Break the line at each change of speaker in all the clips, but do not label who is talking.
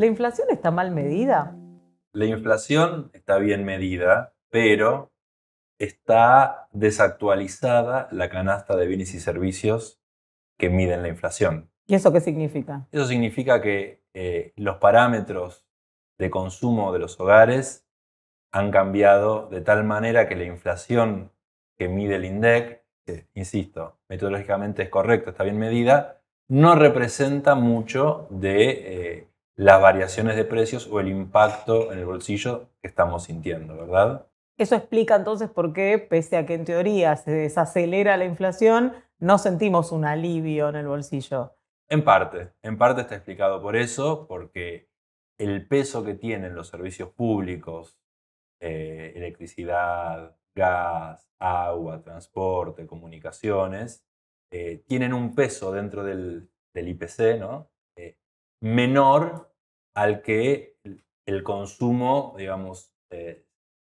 ¿La inflación está mal medida?
La inflación está bien medida, pero está desactualizada la canasta de bienes y servicios que miden la inflación.
¿Y eso qué significa?
Eso significa que eh, los parámetros de consumo de los hogares han cambiado de tal manera que la inflación que mide el INDEC, que, insisto, metodológicamente es correcta, está bien medida, no representa mucho de eh, las variaciones de precios o el impacto en el bolsillo que estamos sintiendo, ¿verdad?
Eso explica entonces por qué, pese a que en teoría se desacelera la inflación, no sentimos un alivio en el bolsillo.
En parte, en parte está explicado por eso, porque el peso que tienen los servicios públicos, eh, electricidad, gas, agua, transporte, comunicaciones, eh, tienen un peso dentro del, IPC ¿no? Eh, menor al que el consumo, digamos, eh,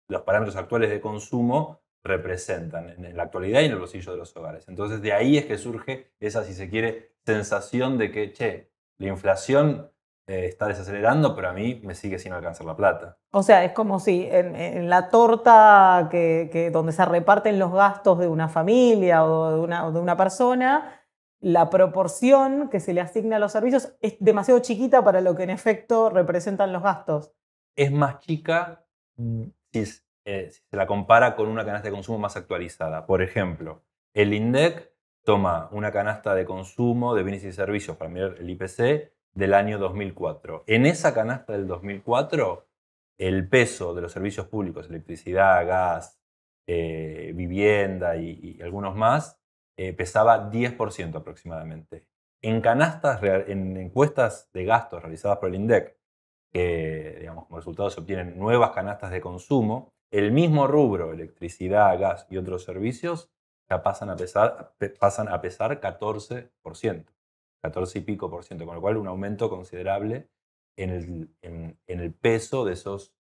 los parámetros actuales de consumo representan en la actualidad y en el bolsillo de los hogares. Entonces de ahí es que surge esa, si se quiere, sensación de que, che, la inflación eh, está desacelerando, pero a mí me sigue sin alcanzar la plata.
O sea, es como si en, la torta que, donde se reparten los gastos de una familia o de una persona, la proporción que se le asigna a los servicios es demasiado chiquita para lo que en efecto representan los gastos. Es más
chica mm, eh, si, se la compara con una canasta de consumo más actualizada. Por ejemplo, el INDEC toma una canasta de consumo de bienes y servicios para mirar el IPC del año 2004. En esa canasta del 2004, el peso de los servicios públicos, electricidad, gas, eh, vivienda y algunos más, eh, pesaba 10% aproximadamente. En canastas, en encuestas de gastos realizadas por el INDEC, que digamos, como resultado se obtienen nuevas canastas de consumo, el mismo rubro, electricidad, gas y otros servicios, ya pasan a pesar, 14%, 14 y pico por ciento, con lo cual un aumento considerable en el peso de esos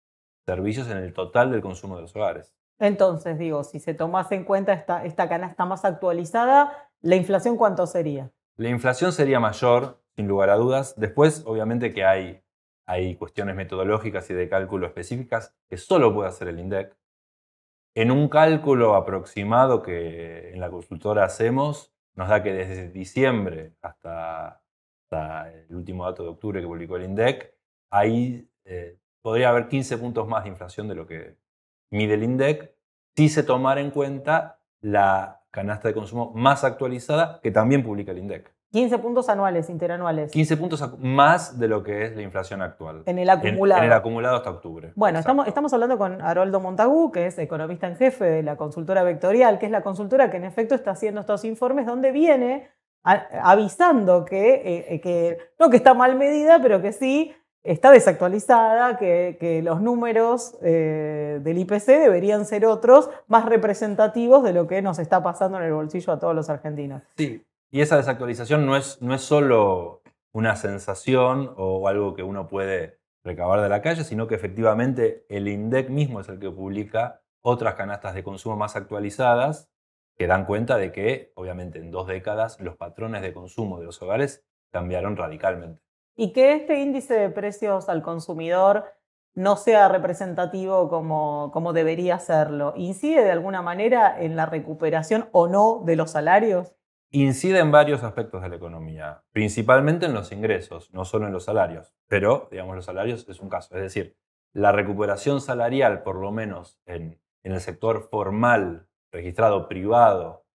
servicios en el total del consumo de los hogares.
Entonces, digo, si se tomase en cuenta esta, canasta más actualizada, ¿la inflación cuánto sería?
La inflación sería mayor, sin lugar a dudas. Después, obviamente que hay, hay cuestiones metodológicas y de cálculo específicas que solo puede hacer el INDEC. En un cálculo aproximado que en la consultora hacemos, nos da que desde diciembre hasta, el último dato de octubre que publicó el INDEC, ahí eh, podría haber 15 puntos más de inflación de lo que el Indec si se tomara en cuenta la canasta de consumo más actualizada que también publica el INDEC.
15 puntos anuales, interanuales. 15 puntos
más de lo que es la inflación actual. En el acumulado. En, el acumulado hasta octubre.
Bueno, estamos, hablando con Haroldo Montagú, que es economista en jefe de la consultora Vectorial, que es la consultora que en efecto está haciendo estos informes donde viene avisando que, eh, eh, que, no que está mal medida, pero que sí está desactualizada, que, los números eh, del IPC deberían ser otros, más representativos de lo que nos está pasando en el bolsillo a todos los argentinos.
Sí, y esa desactualización no es, no es solo una sensación o algo que uno puede recabar de la calle, sino que efectivamente el INDEC mismo es el que publica otras canastas de consumo más actualizadas que dan cuenta de que, obviamente, en dos décadas los patrones de consumo de los hogares cambiaron radicalmente
y que este índice de precios al consumidor no sea representativo como, como debería serlo, ¿incide de alguna manera en la recuperación o no de los salarios?
Incide en varios aspectos de la economía, principalmente en los ingresos, no solo en los salarios, pero digamos los salarios es un caso, es decir, la recuperación salarial, por lo menos en, el sector formal, registrado, privado,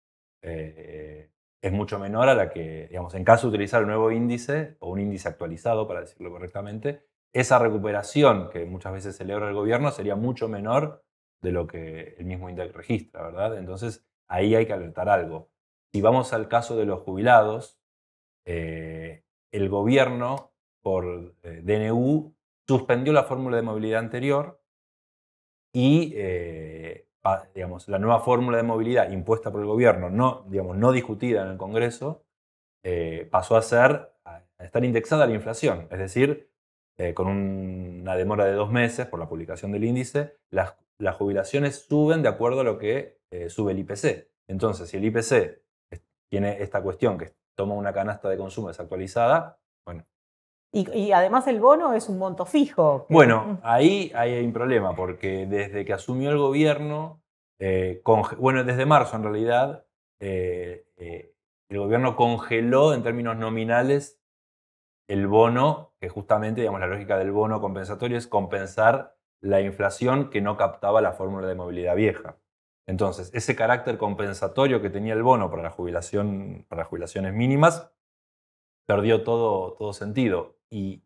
eh, es mucho menor a la que, digamos, en caso de utilizar un nuevo índice o un índice actualizado, para decirlo correctamente, esa recuperación que muchas veces celebra el gobierno sería mucho menor de lo que el mismo índice registra, ¿verdad? Entonces, ahí hay que alertar algo. Si vamos al caso de los jubilados, eh, el gobierno, por eh, DNU, suspendió la fórmula de movilidad anterior y eh, digamos, la nueva fórmula de movilidad impuesta por el gobierno, no, digamos, no discutida en el Congreso, eh, pasó a ser, a estar indexada a la inflación. Es decir, eh, con una demora de dos meses por la publicación del índice, las, jubilaciones suben de acuerdo a lo que eh, sube el IPC. Entonces, si el IPC tiene esta cuestión que toma una canasta de consumo desactualizada, bueno,
y, además el bono es un monto fijo. Bueno,
mm. ahí, hay un problema, porque desde que asumió el gobierno, eh, bueno, desde marzo en realidad, eh, eh, el gobierno congeló en términos nominales el bono, que justamente, digamos, la lógica del bono compensatorio es compensar la inflación que no captaba la fórmula de movilidad vieja. Entonces, ese carácter compensatorio que tenía el bono para, para las jubilaciones mínimas perdió todo, todo sentido y,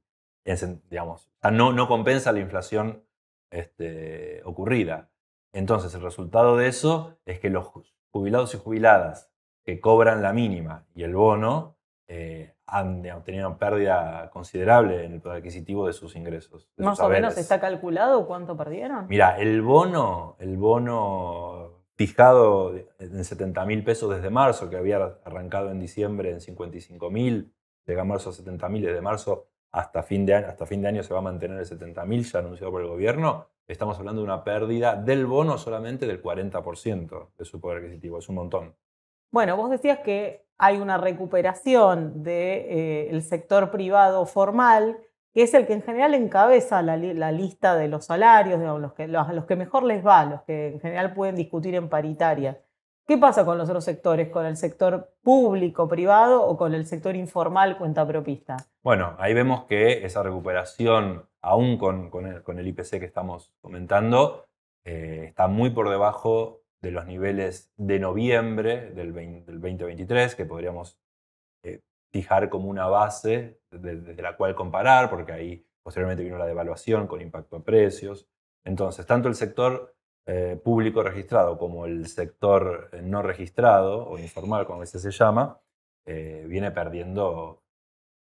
no, compensa la inflación este, ocurrida. Entonces, el resultado de eso es que los jubilados y jubiladas que cobran la mínima y el bono eh, han tenido una pérdida considerable en el poder adquisitivo de sus ingresos. ¿Más o menos está
calculado cuánto perdieron?
Mira, el bono, el bono fijado en 70 mil pesos desde marzo, que había arrancado en diciembre en 55 mil, llega a marzo a 70 mil, desde marzo hasta fin de año, hasta fin de año se va a mantener el 70.000 ya anunciado por el gobierno, estamos hablando de una pérdida del bono solamente del 40% de su poder adquisitivo, es un montón.
Bueno, vos decías que hay una recuperación del de, eh, sector privado formal, que es el que en general encabeza la, lista de los salarios, digamos, los que, los que mejor les va, los que en general pueden discutir en paritaria. ¿Qué pasa con los otros sectores? ¿Con el sector público, privado o con el sector informal cuenta propista?
Bueno, ahí vemos que esa recuperación, aún con, el, IPC que estamos comentando, eh, está muy por debajo de los niveles de noviembre del, 2023, que podríamos eh, fijar como una base desde la cual comparar, porque ahí posteriormente vino la devaluación con impacto a precios. Entonces, tanto el sector eh, público registrado como el sector eh, no registrado o informal, como a se llama, eh, viene perdiendo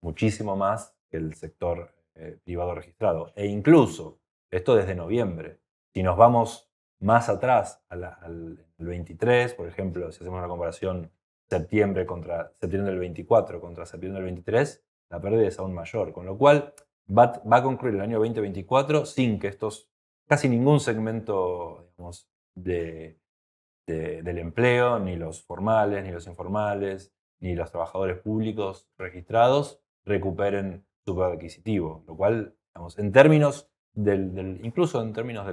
muchísimo más que el sector privado registrado. E incluso, esto desde noviembre, si nos vamos más atrás, al, 23, por ejemplo, si hacemos una comparación septiembre, contra, septiembre del 24 contra septiembre del 23, la pérdida es aún mayor, con lo cual va, va a concluir el año 2024 sin que estos, casi ningún segmento del empleo, ni los formales, ni los informales, ni los trabajadores públicos registrados recuperen su poder adquisitivo, lo cual, digamos, en términos del, incluso en términos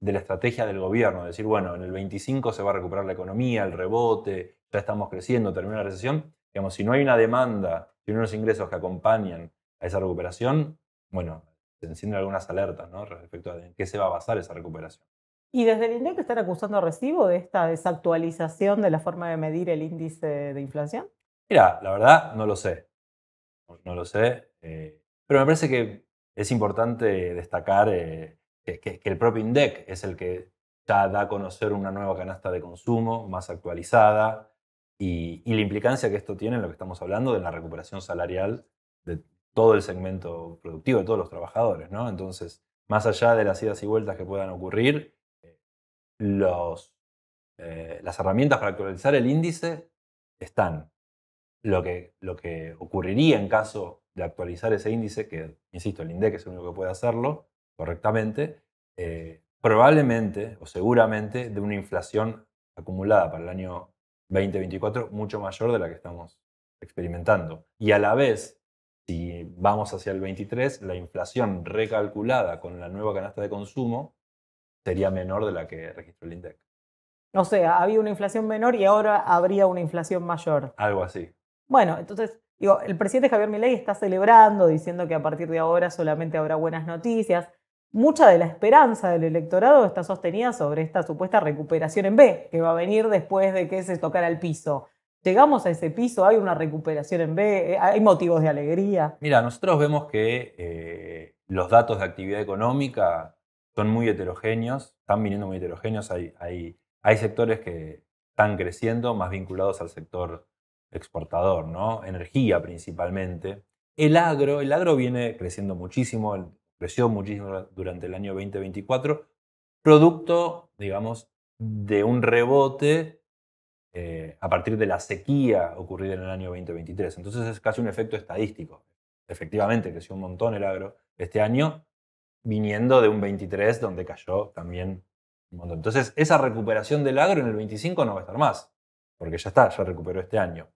de la estrategia del gobierno, decir, bueno, en el 25 se va a recuperar la economía, el rebote, ya estamos creciendo, termina la recesión, digamos, si no hay una demanda, si no hay unos ingresos que acompañan a esa recuperación, bueno, se encienden algunas alertas respecto a en qué se va a basar esa recuperación.
Y desde el INDEC están acusando recibo de esta desactualización de la forma de medir el índice de inflación.
Mira, la verdad no lo sé. No, lo sé. Eh, pero me parece que es importante destacar eh, que, el propio INDEC es el que ya da a conocer una nueva canasta de consumo más actualizada y, y la implicancia que esto tiene en lo que estamos hablando de la recuperación salarial de todo el segmento productivo, de todos los trabajadores. ¿no? Entonces, más allá de las idas y vueltas que puedan ocurrir, eh, las herramientas para actualizar el índice están. Lo que, lo que ocurriría en caso de actualizar ese índice, que insisto, el INDEC es el único que puede hacerlo correctamente, eh, probablemente o seguramente de una inflación acumulada para el año 2024 mucho mayor de la que estamos experimentando. Y a la vez, si vamos hacia el 23, la inflación recalculada con la nueva canasta de consumo sería menor de la que registró el INDEC.
O sea, había una inflación menor y ahora habría una inflación mayor. Algo así. Bueno, entonces, el presidente Javier Milei está celebrando, diciendo que a partir de ahora solamente habrá buenas noticias. Mucha de la esperanza del electorado está sostenida sobre esta supuesta recuperación en B, que va a venir después de que se tocara el piso. Llegamos a ese piso, hay una recuperación en B, eh, hay motivos de alegría.
Mira, nosotros vemos que eh, los datos de actividad económica son muy heterogéneos, están viniendo muy heterogéneos. Hay, hay, sectores que están creciendo más vinculados al sector exportador, ¿no? Energía principalmente. El agro, el agro viene creciendo muchísimo, creció muchísimo durante el año 2024, producto, digamos, de un rebote eh, a partir de la sequía ocurrida en el año 2023. Entonces es casi un efecto estadístico. Efectivamente creció un montón el agro este año, viniendo de un 23 donde cayó también un montón. Entonces, esa recuperación del agro en el 25 no va a estar más, porque ya está, ya recuperó este año.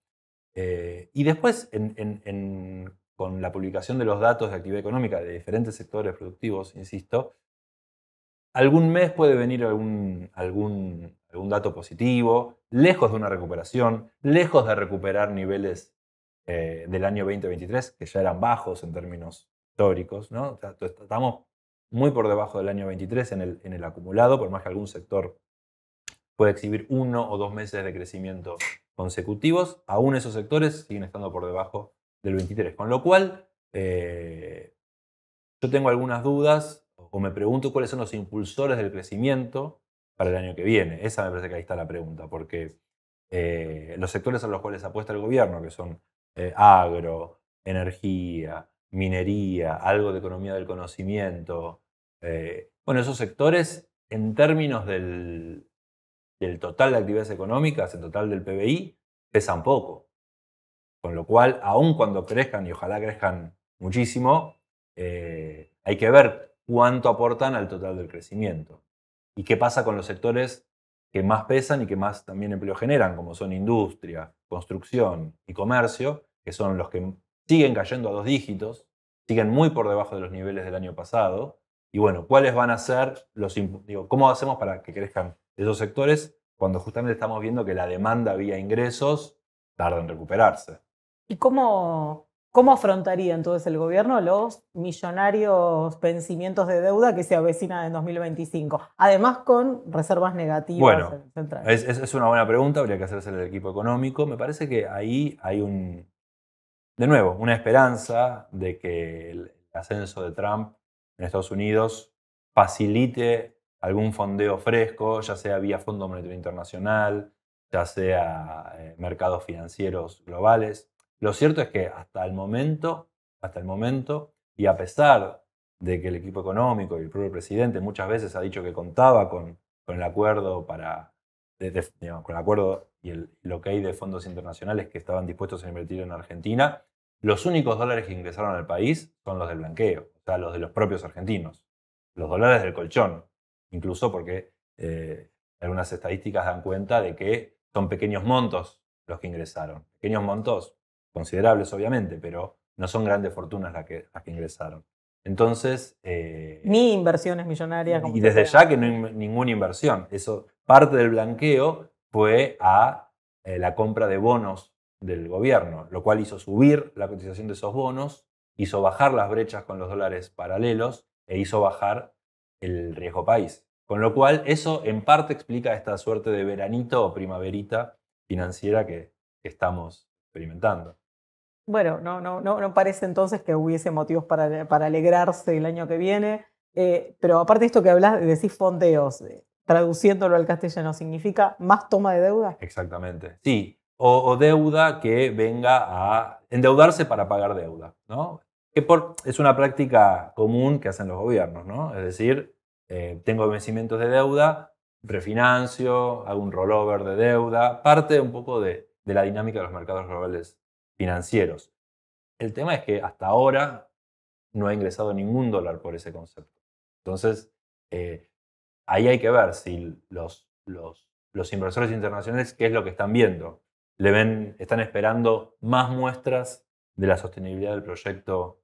Eh, y después, con la publicación de los datos de actividad económica de diferentes sectores productivos, insisto, algún mes puede venir algún, algún, dato positivo, lejos de una recuperación, lejos de recuperar niveles eh, del año 2023, que ya eran bajos en términos históricos, ¿no? estamos muy por debajo del año 23 en el, en el acumulado, por más que algún sector pueda exhibir uno o dos meses de crecimiento consecutivos, aún esos sectores siguen estando por debajo del 23. Con lo cual, eh, yo tengo algunas dudas o me pregunto cuáles son los impulsores del crecimiento para el año que viene. Esa me parece que ahí está la pregunta, porque eh, los sectores a los cuales apuesta el gobierno, que son eh, agro, energía, minería, algo de economía del conocimiento, eh, bueno, esos sectores, en términos del, total de actividades económicas, en total del PBI, pesan poco. Con lo cual, aun cuando crezcan, y ojalá crezcan muchísimo, eh, hay que ver cuánto aportan al total del crecimiento. Y qué pasa con los sectores que más pesan y que más también empleo generan, como son industria, construcción y comercio, que son los que siguen cayendo a dos dígitos, siguen muy por debajo de los niveles del año pasado, y bueno, ¿cuáles van a ser los... Digo, ¿cómo hacemos para que crezcan esos sectores cuando justamente estamos viendo que la demanda vía ingresos tarda en recuperarse?
¿Y cómo, cómo afrontaría entonces el gobierno los millonarios pensamientos de deuda que se avecinan en 2025? Además con reservas negativas bueno,
es, es, una buena pregunta, habría que hacerse el equipo económico. Me parece que ahí hay un... De nuevo, una esperanza de que el ascenso de Trump en Estados Unidos facilite algún fondeo fresco, ya sea vía Fondo Monetario Internacional, ya sea eh, mercados financieros globales. Lo cierto es que hasta el momento, hasta el momento, y a pesar de que el equipo económico y el propio presidente muchas veces ha dicho que contaba con, el acuerdo para con el acuerdo y lo que hay de fondos internacionales que estaban dispuestos a invertir en Argentina, los únicos dólares que ingresaron al país son los del blanqueo, o sea, los de los propios argentinos, los dólares del colchón, incluso porque eh, algunas estadísticas dan cuenta de que son pequeños montos los que ingresaron, pequeños montos considerables obviamente, pero no son grandes fortunas las que, ingresaron. Entonces... Eh,
Ni inversiones millonarias. y desde
ya que no hay ninguna inversión. Eso, parte del blanqueo fue a eh, la compra de bonos del gobierno, lo cual hizo subir la cotización de esos bonos, hizo bajar las brechas con los dólares paralelos e hizo bajar el riesgo país. Con lo cual, eso en parte explica esta suerte de veranito o primaverita financiera que, estamos experimentando.
Bueno, no, no, no, no, parece entonces que hubiese motivos para, para alegrarse el año que viene. Eh, pero aparte de esto que hablas, de fondeos, eh, traduciéndolo al castellano, ¿significa más toma de deuda?
Exactamente. Sí, o, deuda que venga a endeudarse para pagar deuda, ¿no? Que es una práctica común que hacen los gobiernos, ¿no? Es decir, eh, tengo vencimientos de deuda, refinancio, hago un rollover de deuda, parte un poco de, la dinámica de los mercados globales financieros. El tema es que hasta ahora no ha ingresado ningún dólar por ese concepto. Entonces, eh, ahí hay que ver si los inversores internacionales qué es lo que están viendo le ven, están esperando más muestras de la sostenibilidad del proyecto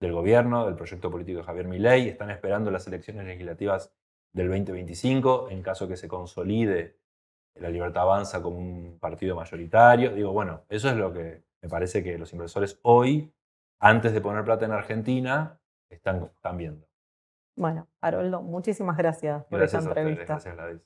del gobierno, del proyecto político de Javier Milei, están esperando las elecciones legislativas del 2025 en caso que se consolide la Libertad Avanza como un partido mayoritario. Digo, bueno, eso es lo que me parece que los inversores hoy, antes de poner plata en Argentina, están, viendo.
Bueno, Haroldo, muchísimas gracias por esta entrevista.